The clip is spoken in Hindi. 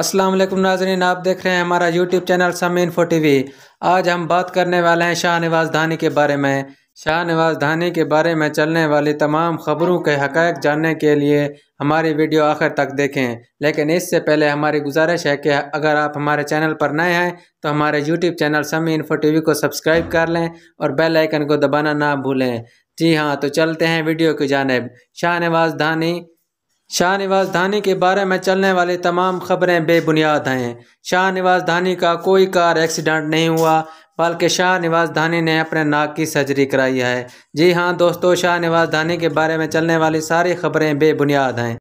अस्सलाम वालेकुम नाजरीन आप देख रहे हैं हमारा YouTube channel Sami info V आज हम बात करने वाले हैं शाहनवाज धानी के बारे में शाहनवाज धानी के बारे में चलने वाली तमाम खबरों के हक़ जानने के लिए हमारी वीडियो आखिर तक देखें लेकिन इससे पहले हमारी गुजारिश है कि अगर आप हमारे चैनल पर नए हैं तो हमारे YouTube channel Sami info V को सब्सक्राइब कर लें और बेल आइकन को दबाना ना भूलें जी हाँ तो चलते हैं वीडियो की जानब शाहनवाज धानी शाहनवाज धानी के बारे में चलने वाली तमाम खबरें बेबुनियाद हैं शाहनवाज धानी का कोई कार एक्सीडेंट नहीं हुआ बल्कि शाहनवाज धानी ने अपने नाक की सर्जरी कराई है जी हाँ दोस्तों शाहनवाज धानी के बारे में चलने वाली सारी खबरें बेबुनियाद हैं